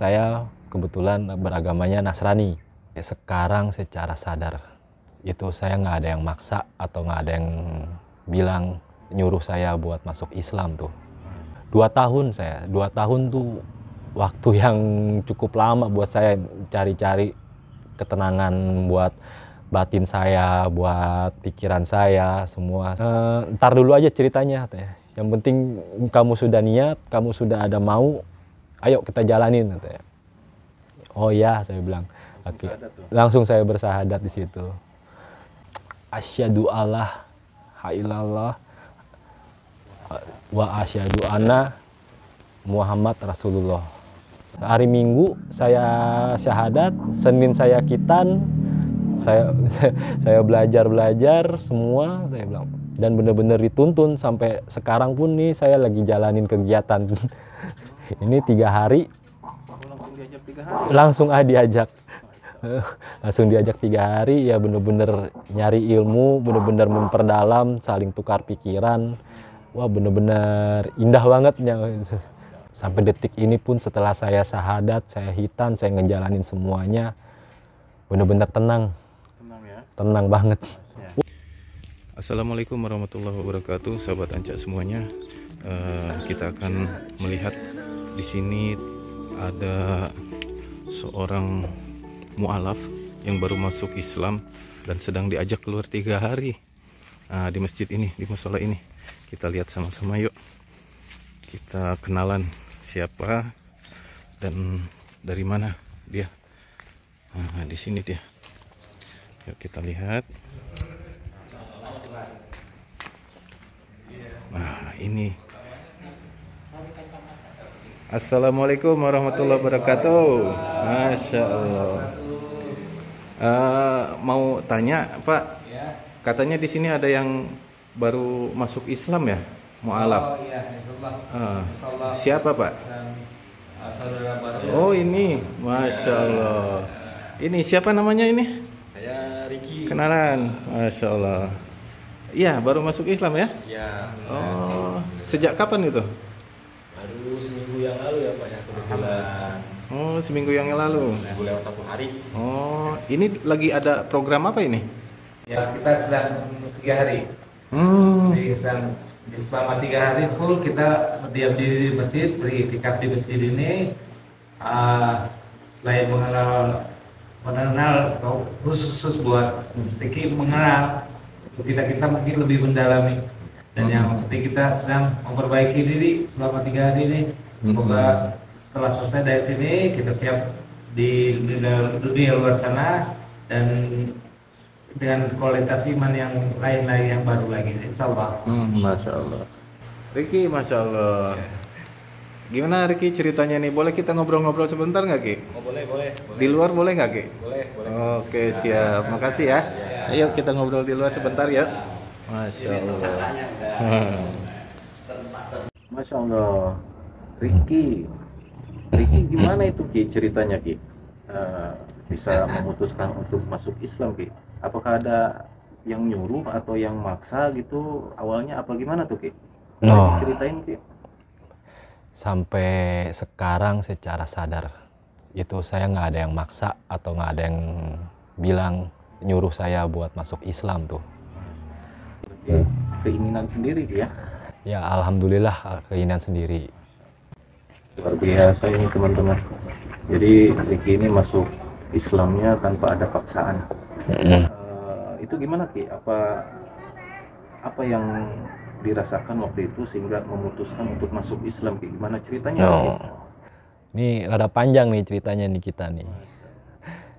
saya kebetulan beragamanya Nasrani. Ya, sekarang secara sadar itu saya nggak ada yang maksa atau nggak ada yang bilang nyuruh saya buat masuk Islam tuh. Dua tahun saya, dua tahun tuh waktu yang cukup lama buat saya cari-cari ketenangan buat batin saya, buat pikiran saya, semua. E, ntar dulu aja ceritanya. Yang penting kamu sudah niat, kamu sudah ada mau, ayo kita jalanin katanya oh ya saya bilang Oke. langsung saya bersahadat di situ asyhadu Allah hailallah wa asyhadu anna Muhammad Rasulullah hari Minggu saya syahadat Senin saya kitan saya saya belajar belajar semua saya bilang dan benar-benar dituntun sampai sekarang pun nih saya lagi jalanin kegiatan ini tiga hari langsung diajak ah diajak langsung diajak tiga hari ya bener-bener nyari ilmu bener-bener memperdalam saling tukar pikiran wah bener-bener indah banget sampai detik ini pun setelah saya sahadat saya hitan saya ngejalanin semuanya bener-bener tenang tenang ya. tenang banget Assalamualaikum warahmatullahi wabarakatuh sahabat ancak semuanya uh, kita akan melihat di sini ada seorang mualaf yang baru masuk Islam dan sedang diajak keluar tiga hari nah, di masjid ini di musola ini kita lihat sama-sama yuk kita kenalan siapa dan dari mana dia nah, di sini dia yuk kita lihat nah ini Assalamualaikum warahmatullahi wabarakatuh. Masya Allah. Uh, eh, mau tanya Pak, katanya di sini ada yang baru masuk Islam ya, mualaf. uh, siapa Pak? Eh, oh ini, masya Allah. Ini siapa namanya ini? Saya Riki. Kenalan, masya Allah. Iya, baru masuk Islam ya? Iya. Oh, sejak kapan itu? yang lalu ya Pak ya kebetulan. Oh, seminggu yang lalu. Seminggu lewat satu hari. Oh, ini lagi ada program apa ini? Ya, kita sedang tiga hari. Hmm. Sedang selama tiga hari full kita berdiam diri di masjid, beriktikaf di masjid ini. Uh, selain mengenal mengenal khusus, khusus buat Tiki mengenal kita kita mungkin lebih mendalami dan yang hmm. penting kita sedang memperbaiki diri selama tiga hari ini Semoga hmm. setelah selesai dari sini kita siap di dunia, luar sana dan dengan kualitas iman yang lain-lain yang baru lagi insya Allah hmm, Masya Allah Ricky Masya Allah yeah. gimana Ricky ceritanya nih boleh kita ngobrol-ngobrol sebentar nggak Ki? Oh, boleh, boleh boleh di luar boleh nggak Ki? boleh boleh oke okay, siap Ya, makasih ya ya. ayo kita ngobrol di luar ya, sebentar ya Masya Allah Masya hmm. Allah Ricky hmm. Ricky hmm. gimana itu Ki ceritanya Ki uh, bisa memutuskan untuk masuk Islam Ki apakah ada yang nyuruh atau yang maksa gitu awalnya apa gimana tuh Ki oh. ceritain Ki sampai sekarang secara sadar itu saya nggak ada yang maksa atau nggak ada yang bilang nyuruh saya buat masuk Islam tuh Berarti keinginan sendiri ya ya alhamdulillah keinginan sendiri luar biasa ini teman-teman jadi Ricky ini masuk Islamnya tanpa ada paksaan mm. uh, itu gimana Ki apa apa yang dirasakan waktu itu sehingga memutuskan untuk masuk Islam Ki gimana ceritanya no. Ki? ini rada panjang nih ceritanya nih kita nih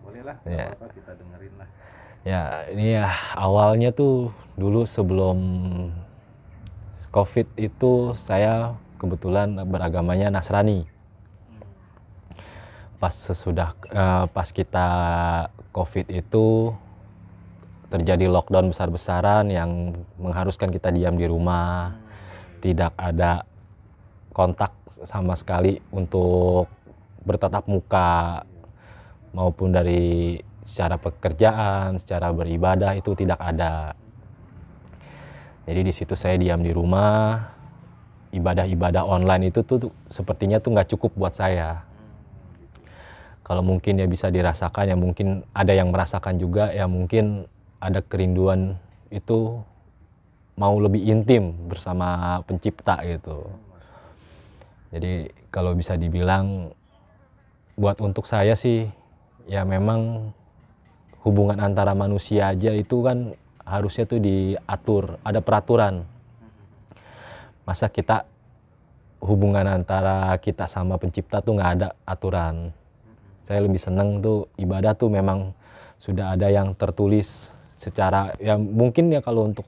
bolehlah ya. apa kita dengerin lah ya ini ya awalnya tuh dulu sebelum covid itu saya kebetulan beragamanya Nasrani. Pas sesudah uh, pas kita Covid itu terjadi lockdown besar-besaran yang mengharuskan kita diam di rumah, tidak ada kontak sama sekali untuk bertatap muka maupun dari secara pekerjaan, secara beribadah itu tidak ada. Jadi di situ saya diam di rumah, ibadah-ibadah online itu tuh, tuh sepertinya tuh nggak cukup buat saya. Kalau mungkin ya bisa dirasakan ya mungkin ada yang merasakan juga ya mungkin ada kerinduan itu mau lebih intim bersama pencipta gitu. Jadi kalau bisa dibilang buat untuk saya sih ya memang hubungan antara manusia aja itu kan harusnya tuh diatur, ada peraturan masa kita hubungan antara kita sama pencipta tuh nggak ada aturan saya lebih seneng tuh ibadah tuh memang sudah ada yang tertulis secara ya mungkin ya kalau untuk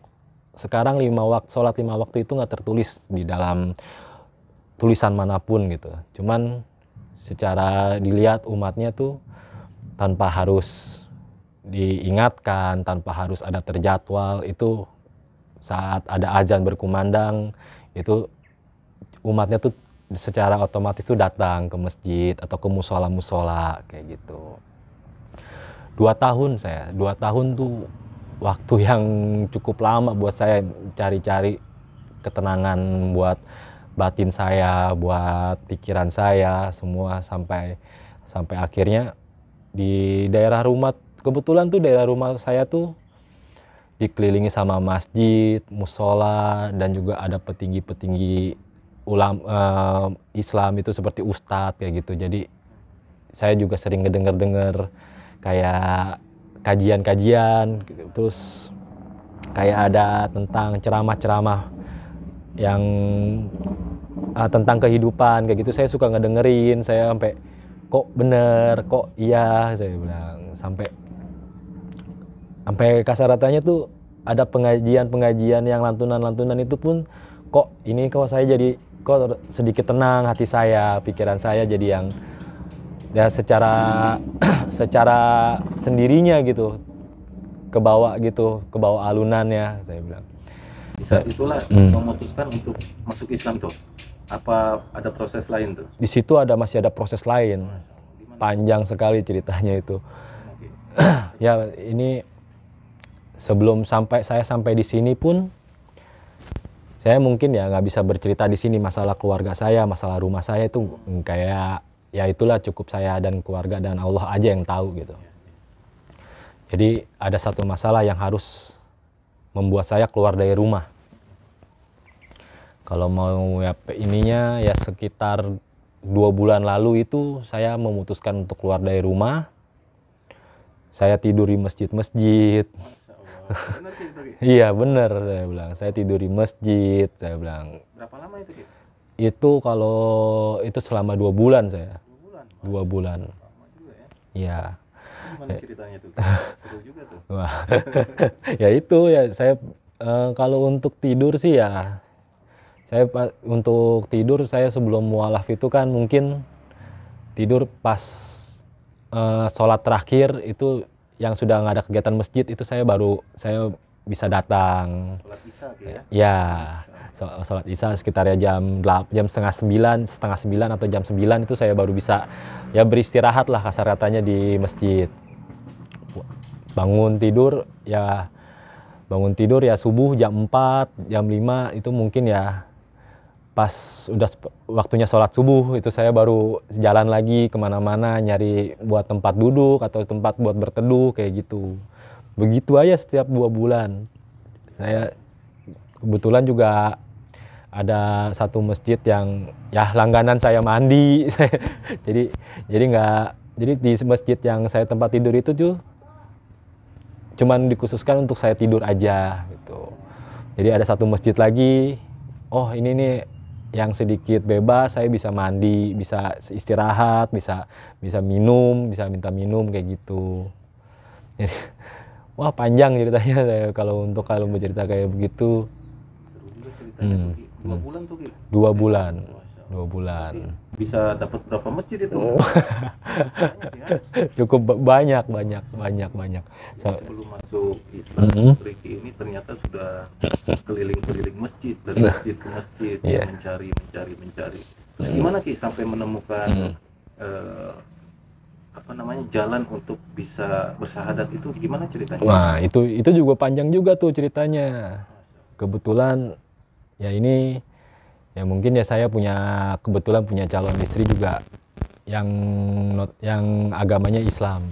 sekarang lima waktu sholat lima waktu itu nggak tertulis di dalam tulisan manapun gitu cuman secara dilihat umatnya tuh tanpa harus diingatkan tanpa harus ada terjadwal itu saat ada ajan berkumandang itu umatnya tuh secara otomatis tuh datang ke masjid atau ke musola-musola kayak gitu. Dua tahun saya, dua tahun tuh waktu yang cukup lama buat saya cari-cari ketenangan buat batin saya, buat pikiran saya semua sampai sampai akhirnya di daerah rumah kebetulan tuh daerah rumah saya tuh dikelilingi sama masjid, musola dan juga ada petinggi-petinggi ulam uh, Islam itu seperti ustadz kayak gitu. Jadi saya juga sering ngedenger-denger kayak kajian-kajian terus kayak ada tentang ceramah-ceramah yang uh, tentang kehidupan kayak gitu saya suka ngedengerin saya sampai kok bener kok iya saya bilang sampai sampai kasaratanya tuh ada pengajian-pengajian yang lantunan-lantunan itu pun kok ini kok saya jadi kok sedikit tenang hati saya, pikiran saya jadi yang ya secara secara sendirinya gitu ke bawah gitu, ke bawah alunannya saya bilang. Bisa nah, itulah hmm. memutuskan untuk masuk Islam tuh. Apa ada proses lain tuh? Di situ ada masih ada proses lain. Panjang sekali ceritanya itu. ya ini sebelum sampai saya sampai di sini pun saya mungkin ya nggak bisa bercerita di sini masalah keluarga saya, masalah rumah saya itu kayak ya itulah cukup saya dan keluarga dan Allah aja yang tahu gitu. Jadi ada satu masalah yang harus membuat saya keluar dari rumah. Kalau mau ya ininya ya sekitar dua bulan lalu itu saya memutuskan untuk keluar dari rumah. Saya tidur di masjid-masjid, Gitu, iya bener saya bilang. Saya tidur di masjid, saya bilang. Berapa lama itu? Gitu? Itu kalau itu selama dua bulan saya. Dua bulan. Dua ya. Iya. ceritanya tuh? Eh. Seru juga tuh. ya itu ya saya e, kalau untuk tidur sih ya saya untuk tidur saya sebelum mualaf itu kan mungkin tidur pas e, sholat terakhir itu yang sudah nggak ada kegiatan masjid itu saya baru saya bisa datang. Sholat isya gitu ya? Ya, sholat, isya isya sekitarnya jam 8, jam setengah sembilan, setengah sembilan atau jam sembilan itu saya baru bisa ya beristirahat lah kasar katanya di masjid. Bangun tidur ya bangun tidur ya subuh jam empat, jam lima itu mungkin ya pas udah waktunya sholat subuh itu saya baru jalan lagi kemana-mana nyari buat tempat duduk atau tempat buat berteduh kayak gitu begitu aja setiap dua bulan saya kebetulan juga ada satu masjid yang ya langganan saya mandi jadi jadi nggak jadi di masjid yang saya tempat tidur itu tuh cuman dikhususkan untuk saya tidur aja gitu jadi ada satu masjid lagi oh ini nih yang sedikit bebas saya bisa mandi bisa istirahat bisa bisa minum bisa minta minum kayak gitu jadi wah panjang ceritanya saya kalau untuk kalau bercerita kayak begitu Seru hmm. hmm. dua bulan dua bulan bisa dapat berapa masjid itu oh. Ya. cukup banyak banyak banyak banyak so, sebelum masuk Islam mm -hmm. ini ternyata sudah keliling keliling masjid dari iya. masjid ke masjid yeah. ya, iya. mencari mencari mencari terus mm. gimana ki sampai menemukan mm. eh, apa namanya jalan untuk bisa bersahadat itu gimana ceritanya? Wah itu itu juga panjang juga tuh ceritanya. Kebetulan ya ini ya mungkin ya saya punya kebetulan punya calon istri juga yang not, yang agamanya Islam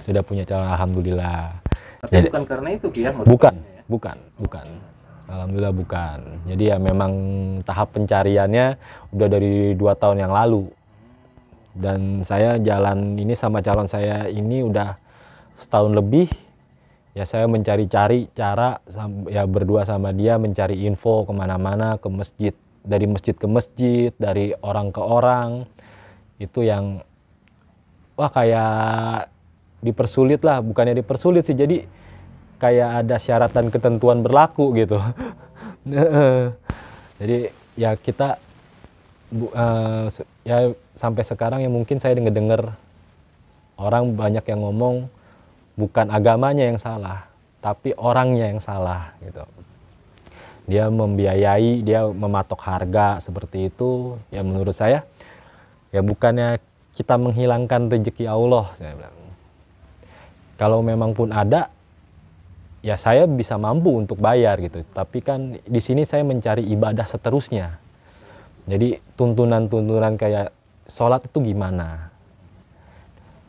sudah punya calon alhamdulillah Tapi jadi bukan karena itu ya, bukan ya? bukan bukan alhamdulillah bukan jadi ya memang tahap pencariannya udah dari dua tahun yang lalu dan saya jalan ini sama calon saya ini udah setahun lebih ya saya mencari-cari cara ya berdua sama dia mencari info kemana-mana ke masjid dari masjid ke masjid dari orang ke orang itu yang wah kayak dipersulit lah bukannya dipersulit sih jadi kayak ada syarat dan ketentuan berlaku gitu jadi ya kita uh, ya sampai sekarang ya mungkin saya dengar-dengar orang banyak yang ngomong bukan agamanya yang salah, tapi orangnya yang salah gitu. Dia membiayai, dia mematok harga seperti itu. Ya menurut saya, ya bukannya kita menghilangkan rezeki Allah. Saya bilang, kalau memang pun ada, ya saya bisa mampu untuk bayar gitu. Tapi kan di sini saya mencari ibadah seterusnya. Jadi tuntunan-tuntunan kayak sholat itu gimana?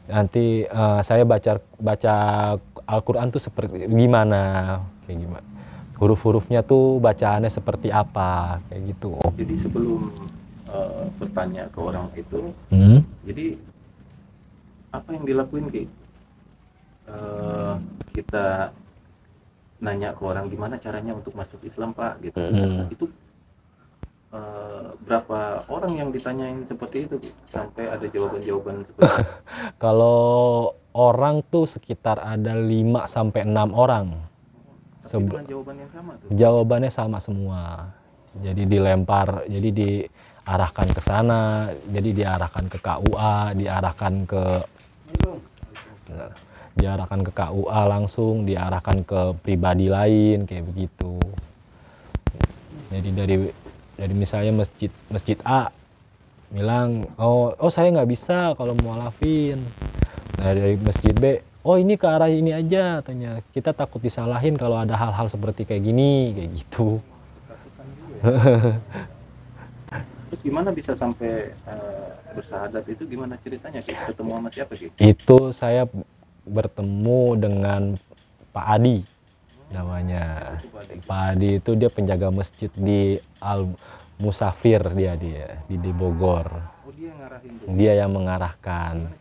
nanti uh, saya baca baca Al-Qur'an tuh seperti gimana kayak gimana huruf-hurufnya tuh bacaannya seperti apa kayak gitu jadi sebelum uh, bertanya ke orang itu hmm? jadi apa yang dilakuin ki uh, kita nanya ke orang gimana caranya untuk masuk Islam pak gitu hmm. itu Uh, berapa orang yang ditanyain seperti itu sampai ada jawaban-jawaban seperti itu? Kalau orang tuh sekitar ada 5 sampai 6 orang. Tapi jawaban yang sama tuh. Jawabannya sama semua. Jadi dilempar, jadi diarahkan ke sana, jadi diarahkan ke KUA, diarahkan ke diarahkan ke KUA langsung, diarahkan ke pribadi lain kayak begitu. Jadi dari dari misalnya masjid masjid A bilang oh oh saya nggak bisa kalau mau alafin nah dari masjid B oh ini ke arah ini aja tanya kita takut disalahin kalau ada hal-hal seperti kayak gini kayak gitu terus gimana bisa sampai uh, bersahadat itu gimana ceritanya ketemu sama siapa gitu itu saya bertemu dengan Pak Adi namanya Pak Adi itu dia penjaga masjid di Al Musafir dia dia di, di Bogor oh, dia, yang mengarahkan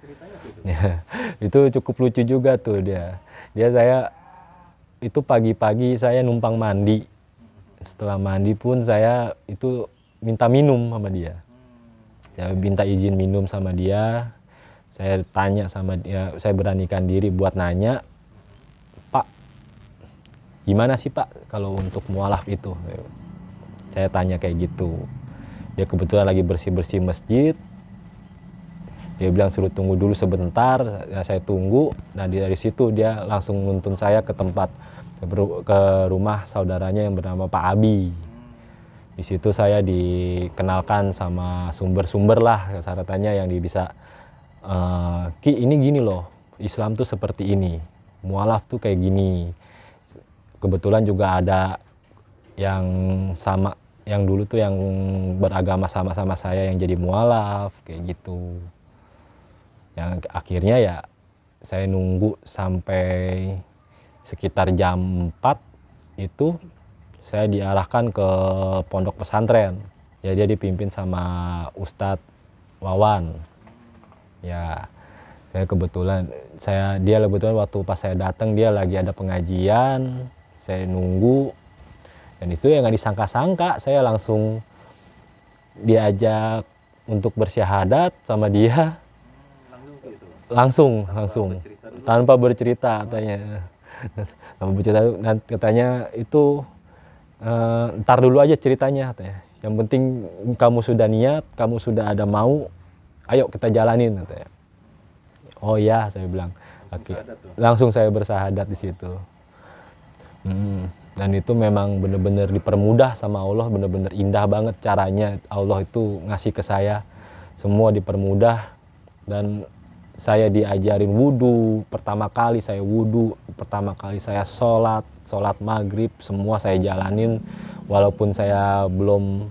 itu cukup lucu juga tuh dia dia saya itu pagi-pagi saya numpang mandi setelah mandi pun saya itu minta minum sama dia saya minta izin minum sama dia saya tanya sama dia saya beranikan diri buat nanya gimana sih Pak kalau untuk mualaf itu? Saya tanya kayak gitu. Dia kebetulan lagi bersih-bersih masjid. Dia bilang suruh tunggu dulu sebentar, ya, saya tunggu. Nah dari situ dia langsung nuntun saya ke tempat ke rumah saudaranya yang bernama Pak Abi. Di situ saya dikenalkan sama sumber-sumber lah syaratannya yang bisa uh, Ki ini gini loh, Islam tuh seperti ini, mualaf tuh kayak gini kebetulan juga ada yang sama yang dulu tuh yang beragama sama-sama saya yang jadi mualaf kayak gitu yang akhirnya ya saya nunggu sampai sekitar jam 4 itu saya diarahkan ke pondok pesantren ya dia dipimpin sama Ustadz Wawan ya saya kebetulan saya dia kebetulan waktu pas saya datang dia lagi ada pengajian saya nunggu dan itu yang nggak disangka-sangka saya langsung diajak untuk bersyahadat sama dia langsung langsung tanpa bercerita katanya tanpa bercerita dan katanya itu uh, ntar dulu aja ceritanya katanya yang penting kamu sudah niat kamu sudah ada mau ayo kita jalanin katanya oh ya saya bilang oke okay. langsung saya bersahadat di situ Hmm. Dan itu memang benar-benar dipermudah sama Allah, benar-benar indah banget caranya Allah itu ngasih ke saya. Semua dipermudah dan saya diajarin wudhu, pertama kali saya wudhu, pertama kali saya sholat, sholat maghrib, semua saya jalanin walaupun saya belum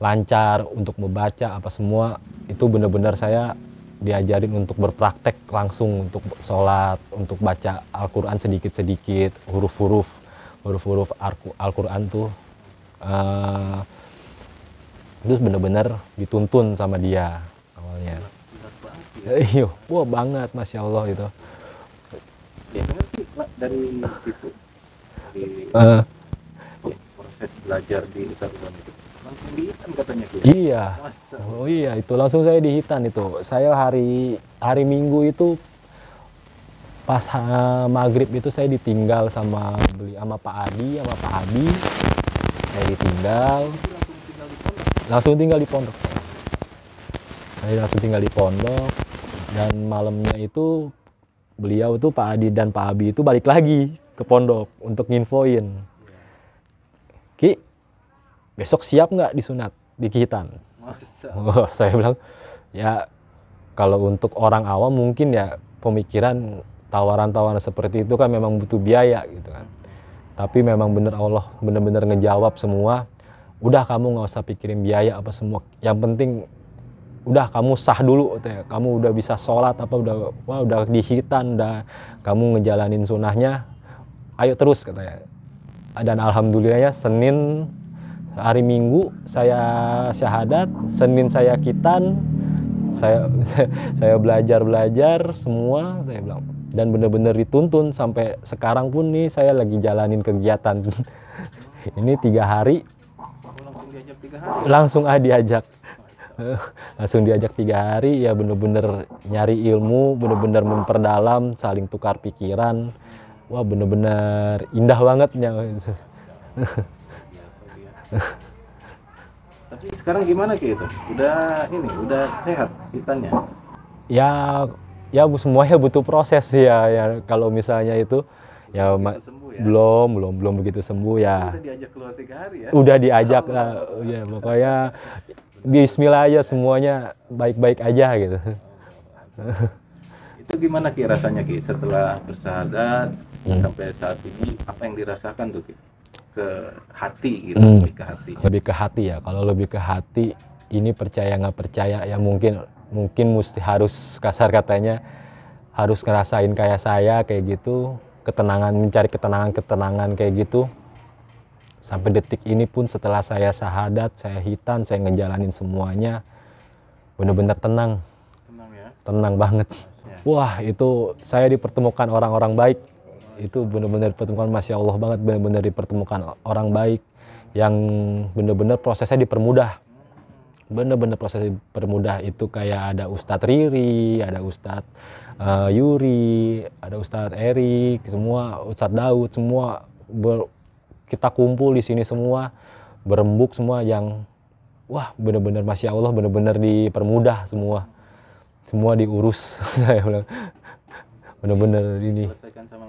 lancar untuk membaca apa semua itu benar-benar saya diajarin untuk berpraktek langsung untuk sholat, untuk baca Al-Quran sedikit-sedikit, huruf-huruf, huruf-huruf Al-Quran tuh. Uh, eh, itu bener-bener dituntun sama dia awalnya. Iya, wah banget, masya Allah gitu. Iya, dari itu eh. proses belajar di Islam itu langsung di katanya ya? Iya. Oh iya itu langsung saya dihitan itu. Saya hari hari Minggu itu pas ha, maghrib itu saya ditinggal sama beli sama Pak Adi sama Pak Abi saya ditinggal langsung tinggal di pondok saya langsung tinggal di pondok dan malamnya itu beliau tuh Pak Adi dan Pak Abi itu balik lagi ke pondok untuk nginfoin Ki besok siap nggak disunat kitan? oh, saya bilang ya kalau untuk orang awam mungkin ya pemikiran tawaran-tawaran seperti itu kan memang butuh biaya gitu kan tapi memang benar Allah benar-benar ngejawab semua udah kamu nggak usah pikirin biaya apa semua yang penting udah kamu sah dulu ya. kamu udah bisa sholat apa udah wah udah dihitan udah kamu ngejalanin sunahnya ayo terus katanya dan alhamdulillahnya Senin hari Minggu saya syahadat, Senin saya kitan, saya saya belajar belajar semua saya bilang dan benar-benar dituntun sampai sekarang pun nih saya lagi jalanin kegiatan ini tiga hari langsung diajak langsung ah diajak langsung diajak tiga hari ya bener-bener nyari ilmu bener-bener memperdalam saling tukar pikiran wah bener-bener indah banget tapi sekarang gimana kayak itu udah ini udah sehat ikannya? ya ya semuanya butuh proses ya ya kalau misalnya itu ya, sembuh, ya? belum belum belum begitu sembuh ya udah diajak keluar tiga hari ya udah diajak oh, lah ya pokoknya Bismillah aja semuanya baik-baik aja gitu itu gimana ki rasanya ki setelah bersahadat hmm. sampai saat ini apa yang dirasakan tuh ki ke hati gitu, hmm, lebih ke hati. Lebih ke hati ya. Kalau lebih ke hati ini percaya nggak percaya ya mungkin mungkin mesti harus kasar katanya harus ngerasain kayak saya kayak gitu ketenangan mencari ketenangan ketenangan kayak gitu sampai detik ini pun setelah saya sahadat saya hitan saya ngejalanin semuanya bener-bener tenang tenang ya tenang banget ya. wah itu saya dipertemukan orang-orang baik itu benar-benar pertemuan Masih Allah banget benar-benar dipertemukan orang baik yang benar-benar prosesnya dipermudah benar-benar prosesnya dipermudah itu kayak ada Ustadz Riri ada Ustadz uh, Yuri ada Ustadz Erik semua Ustadz Daud semua ber, kita kumpul di sini semua berembuk semua yang wah benar-benar Masih Allah benar-benar dipermudah semua semua diurus saya bilang benar-benar ini diselesaikan sama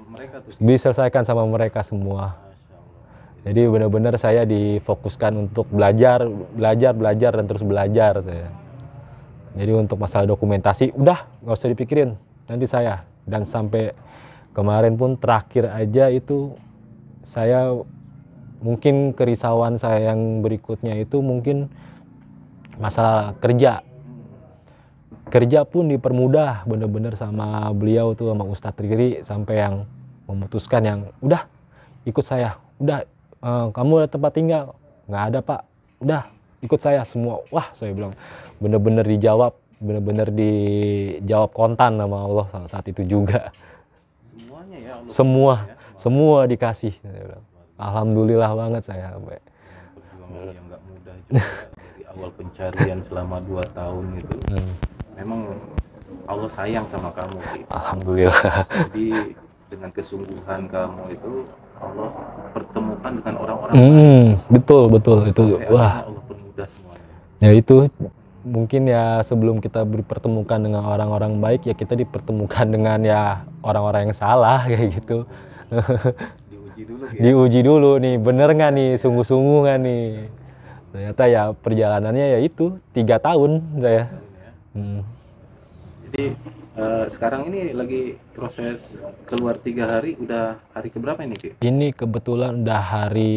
diselesaikan sama mereka semua jadi benar-benar saya difokuskan untuk belajar belajar belajar dan terus belajar saya jadi untuk masalah dokumentasi udah nggak usah dipikirin nanti saya dan sampai kemarin pun terakhir aja itu saya mungkin kerisauan saya yang berikutnya itu mungkin masalah kerja kerja pun dipermudah bener-bener sama beliau tuh sama Ustadz Riri sampai yang memutuskan yang udah ikut saya udah uh, kamu ada tempat tinggal nggak ada pak udah ikut saya semua wah saya bilang bener-bener dijawab bener-bener dijawab kontan sama Allah saat saat itu juga semuanya ya Allah semua ya. semua dikasih alhamdulillah banget saya sampai yang nggak mudah juga dari awal pencarian selama dua tahun itu hmm memang Allah sayang sama kamu gitu. Alhamdulillah jadi dengan kesungguhan kamu itu Allah pertemukan dengan orang-orang hmm, betul betul itu wah Allah permudah semuanya ya itu mungkin ya sebelum kita dipertemukan dengan orang-orang baik ya kita dipertemukan dengan ya orang-orang yang salah kayak gitu diuji dulu ya? diuji dulu nih bener nggak nih sungguh-sungguh nggak nih ternyata ya perjalanannya ya itu tiga tahun saya hmm. jadi uh, sekarang ini lagi proses keluar tiga hari udah hari keberapa ini Ki? ini kebetulan udah hari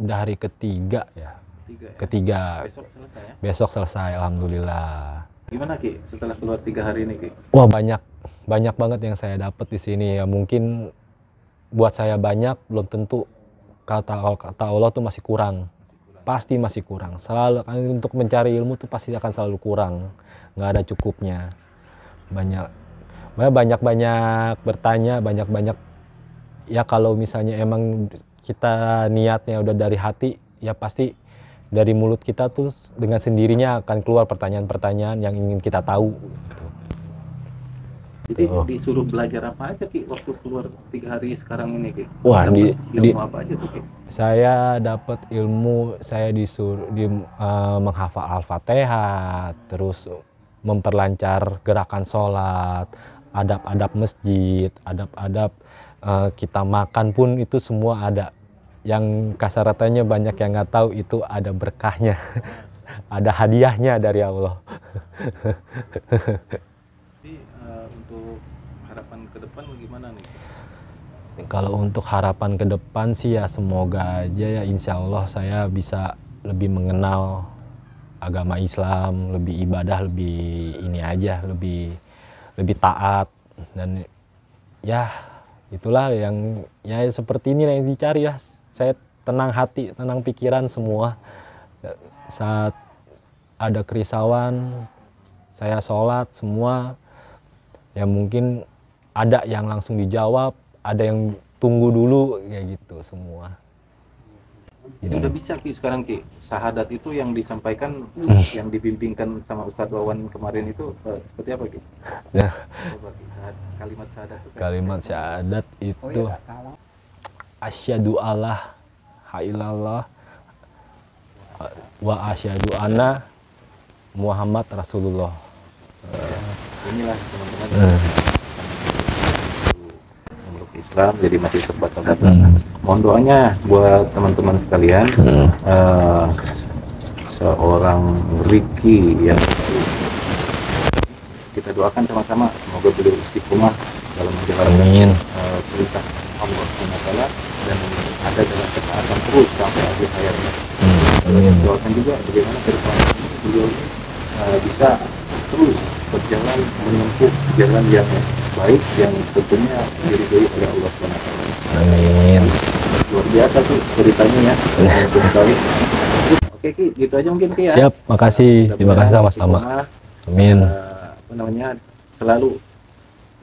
udah hari ketiga ya ketiga, ya? ketiga. besok selesai ya? besok selesai alhamdulillah Gimana Ki setelah keluar tiga hari ini Ki? Wah banyak banyak banget yang saya dapat di sini ya mungkin buat saya banyak belum tentu kata kata Allah tuh masih kurang pasti masih kurang selalu kan untuk mencari ilmu tuh pasti akan selalu kurang nggak ada cukupnya banyak banyak banyak bertanya banyak banyak ya kalau misalnya emang kita niatnya udah dari hati ya pasti dari mulut kita tuh dengan sendirinya akan keluar pertanyaan-pertanyaan yang ingin kita tahu gitu. Jadi tuh. disuruh belajar apa aja Ki waktu keluar tiga hari sekarang ini Ki? Wah, dapet di, ilmu di, apa aja tuh Ki? Saya dapat ilmu saya disuruh di, uh, menghafal Al-Fatihah, terus memperlancar gerakan sholat, adab-adab masjid, adab-adab uh, kita makan pun itu semua ada. Yang kasaratanya banyak yang nggak tahu itu ada berkahnya, ada hadiahnya dari Allah. harapan ke depan gimana nih? Kalau untuk harapan ke depan sih ya semoga aja ya insya Allah saya bisa lebih mengenal agama Islam, lebih ibadah, lebih ini aja, lebih lebih taat dan ya itulah yang ya seperti ini yang dicari ya. Saya tenang hati, tenang pikiran semua. Saat ada kerisauan, saya sholat semua ya mungkin ada yang langsung dijawab ada yang tunggu dulu kayak gitu semua jadi udah bisa ki sekarang ki sahadat itu yang disampaikan hmm. yang dibimbingkan sama Ustadz Wawan kemarin itu uh, seperti apa ki? Ya. Sahadat, kalimat syahadat. Kalimat oh, syahadat itu oh, ya, asyhadu Allah hailallah wa asyhadu anna Muhammad Rasulullah. Uh inilah teman-teman uh. Islam jadi masih terbatas-batas hmm. mohon doanya buat teman-teman sekalian hmm. uh, seorang Ricky yang kita doakan sama-sama semoga beliau istiqomah dalam menjalankan uh, eh, perintah Allah SWT dan ada dalam ketaatan terus sampai akhir hayatnya. Hmm. Doakan juga bagaimana ke depan beliau uh, bisa terus berjalan menempuh jalan yang baik yang tentunya diridhoi oleh Allah SWT. Amin. Luar biasa tuh ceritanya ya. Oke Ki, gitu aja mungkin Ki ya. Siap, makasih. Terima kasih sama-sama. Amin. Uh, apa namanya? Selalu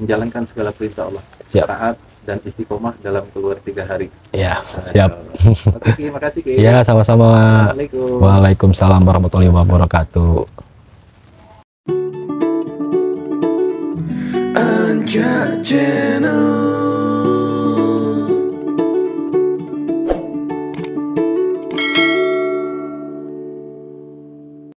menjalankan segala perintah Allah. Siap. Taat dan istiqomah dalam keluar tiga hari. Iya, siap. Oke, ki, makasih ki. Iya, sama-sama. Waalaikumsalam warahmatullahi wabarakatuh. Uncut Channel.